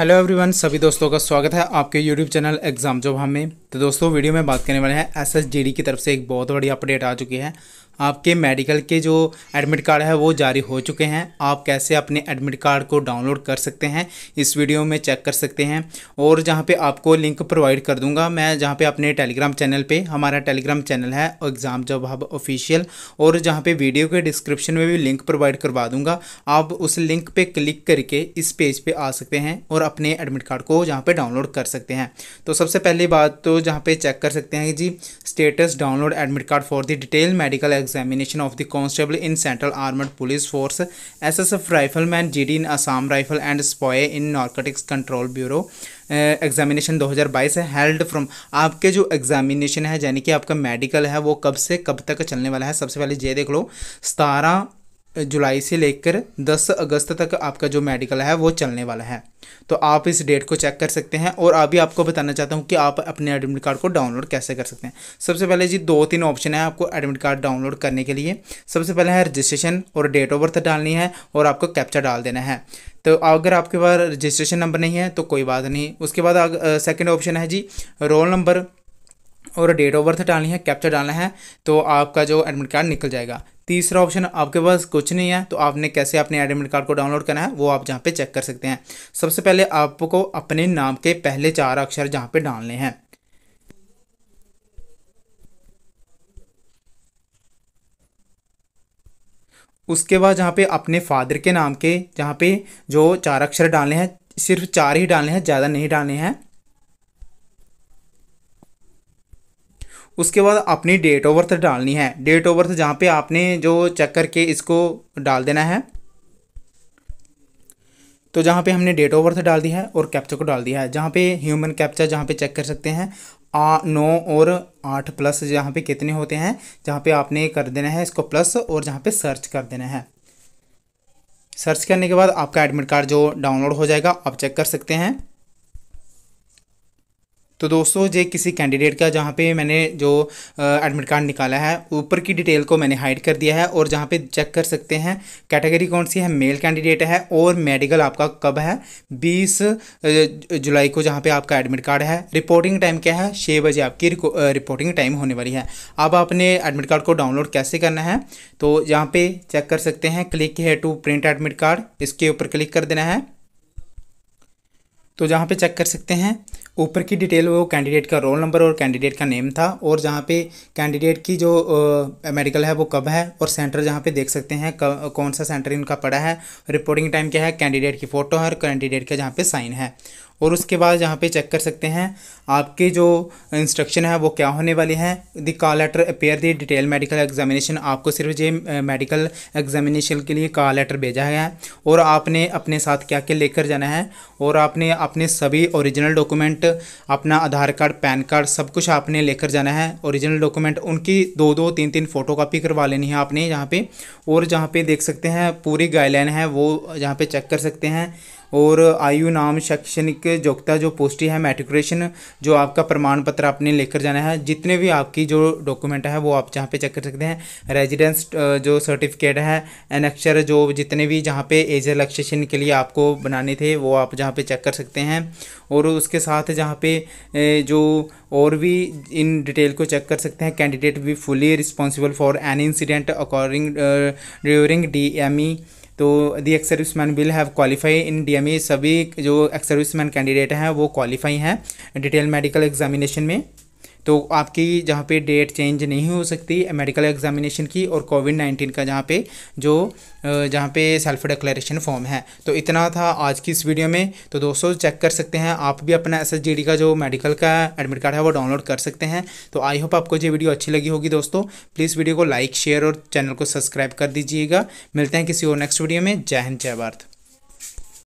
Hello everyone सभी दोस्तों का स्वागत है आपके यूट्यूब चैनल एग्जाम जॉब हमें में तो दोस्तों वीडियो में बात करने वाले हैं एसएसजीडी की तरफ से एक बहुत बड़ी अपडेट आ चुकी है आपके मेडिकल के जो एडमिट कार्ड है वो जारी हो चुके हैं आप कैसे अपने एडमिट कार्ड को डाउनलोड कर सकते हैं इस वीडियो में चेक कर सकते हैं और जहाँ पे आपको लिंक प्रोवाइड कर दूंगा मैं जहाँ पे अपने टेलीग्राम चैनल पे हमारा टेलीग्राम चैनल है एग्ज़ाम जब हब ऑफिशियल और जहाँ पे वीडियो के डिस्क्रिप्शन में भी लिंक प्रोवाइड करवा दूँगा आप उस लिंक पर क्लिक करके इस पेज पे आ सकते हैं और अपने एडमिट कार्ड को जहाँ पर डाउनलोड कर सकते हैं तो सबसे पहली बात तो जहाँ पर चेक कर सकते हैं जी status download admit card for the detail medical exam examination of the constable in Central Armored Police Force, SSF Rifleman GD in Assam Rifle and SPOE in Narcotics Control Bureau. Examination uh, 2022 है held from आपके जो examination है यानी कि आपका medical है वो कब से कब तक चलने वाला है सबसे पहले ये देख लो सतारह जुलाई से लेकर 10 अगस्त तक आपका जो मेडिकल है वो चलने वाला है तो आप इस डेट को चेक कर सकते हैं और अभी आपको बताना चाहता हूँ कि आप अपने एडमिट कार्ड को डाउनलोड कैसे कर सकते हैं सबसे पहले जी दो तीन ऑप्शन है आपको एडमिट कार्ड डाउनलोड करने के लिए सबसे पहले है रजिस्ट्रेशन और डेट ऑफ बर्थ डालनी है और आपको कैप्चा डाल देना है तो अगर आपके पास रजिस्ट्रेशन नंबर नहीं है तो कोई बात नहीं उसके बाद सेकेंड ऑप्शन है जी रोल नंबर और डेट ऑफ बर्थ डालनी है कैप्चर डालना है तो आपका जो एडमिट कार्ड निकल जाएगा तीसरा ऑप्शन आपके पास कुछ नहीं है तो आपने कैसे अपने एडमिट कार्ड को डाउनलोड करना है वो आप जहाँ पे चेक कर सकते हैं सबसे पहले आपको अपने नाम के पहले चार अक्षर जहाँ पे डालने हैं उसके बाद जहाँ पे अपने फादर के नाम के जहाँ पे जो चार अक्षर डालने हैं सिर्फ चार ही डालने हैं ज़्यादा नहीं डालने हैं उसके बाद अपनी डेट ऑफ बर्थ डालनी है डेट ऑफ बर्थ जहाँ पे आपने जो चेक करके इसको डाल देना है तो जहाँ पे हमने डेट ऑफ बर्थ डाल दी है और कैप्चा को डाल दिया है जहाँ पे ह्यूमन कैप्चा जहाँ पे चेक कर सकते हैं आ नौ और आठ प्लस जहाँ पे कितने होते हैं जहाँ पे आपने कर देना है इसको प्लस और जहाँ पे सर्च कर देना है सर्च करने के बाद आपका एडमिट कार्ड जो डाउनलोड हो जाएगा आप चेक कर सकते हैं तो दोस्तों ये किसी कैंडिडेट का जहाँ पे मैंने जो एडमिट कार्ड निकाला है ऊपर की डिटेल को मैंने हाइड कर दिया है और जहाँ पे चेक कर सकते हैं कैटेगरी कौन सी है मेल कैंडिडेट है और मेडिकल आपका कब है बीस जुलाई को जहाँ पे आपका एडमिट कार्ड है रिपोर्टिंग टाइम क्या है छः बजे आपकी रिपोर्टिंग टाइम होने वाली है अब आपने एडमिट कार्ड को डाउनलोड कैसे करना है तो यहाँ पर चेक कर सकते हैं क्लिक है टू प्रिंट एडमिट कार्ड इसके ऊपर क्लिक कर देना है तो जहाँ पे चेक कर सकते हैं ऊपर की डिटेल वो कैंडिडेट का रोल नंबर और कैंडिडेट का नेम था और जहाँ पे कैंडिडेट की जो मेडिकल है वो कब है और सेंटर जहाँ पे देख सकते हैं कौन सा सेंटर इनका पड़ा है रिपोर्टिंग टाइम क्या है कैंडिडेट की फ़ोटो है और कैंडिडेट का जहाँ पे साइन है और उसके बाद यहाँ पे चेक कर सकते हैं आपके जो इंस्ट्रक्शन है वो क्या होने वाले हैं the call letter appear the detail medical examination आपको सिर्फ ये मेडिकल एग्जामिनेशन के लिए कॉल लेटर भेजा गया है और आपने अपने साथ क्या क्या लेकर जाना है और आपने अपने सभी ओरिजिनल डॉक्यूमेंट अपना आधार कार्ड पैन कार्ड सब कुछ आपने लेकर जाना है ओरिजिनल डॉक्यूमेंट उनकी दो दो तीन तीन फ़ोटो कापी करवा लेनी है आपने यहाँ पर और जहाँ पर देख सकते हैं पूरी गाइडलाइन है वो यहाँ पर चेक कर सकते हैं और आयु नाम शैक्षणिक योग्यता जो पोस्टी है मेट्रिकुलेशन जो आपका प्रमाण पत्र आपने लेकर जाना है जितने भी आपकी जो डॉक्यूमेंट है वो आप जहाँ पे चेक कर सकते हैं रेजिडेंस जो सर्टिफिकेट है एनेक्चर जो जितने भी जहाँ पे एज रिलेक्सेशन के लिए आपको बनाने थे वो आप जहाँ पे चेक कर सकते हैं और उसके साथ जहाँ पे जो और भी इन डिटेल को चेक कर सकते हैं कैंडिडेट भी fully responsible for an incident according during D M E तो the ex service man will have qualify in the सभी जो एक्स सर्विस मैन कैंडिडेट हैं वो क्वालिफाई हैं डिटेल मेडिकल एग्जामिनेशन में तो आपकी जहाँ पे डेट चेंज नहीं हो सकती मेडिकल एग्जामिनेशन की और कोविड नाइन्टीन का जहाँ पे जो जहाँ पे सेल्फ डिक्लेरेशन फॉर्म है तो इतना था आज की इस वीडियो में तो दोस्तों चेक कर सकते हैं आप भी अपना एस का जो मेडिकल का एडमिट कार्ड है वो डाउनलोड कर सकते हैं तो आई होप आपको ये वीडियो अच्छी लगी होगी दोस्तों प्लीज़ वीडियो को लाइक शेयर और चैनल को सब्सक्राइब कर दीजिएगा मिलते हैं किसी और नेक्स्ट वीडियो में जय हिंद जय भारत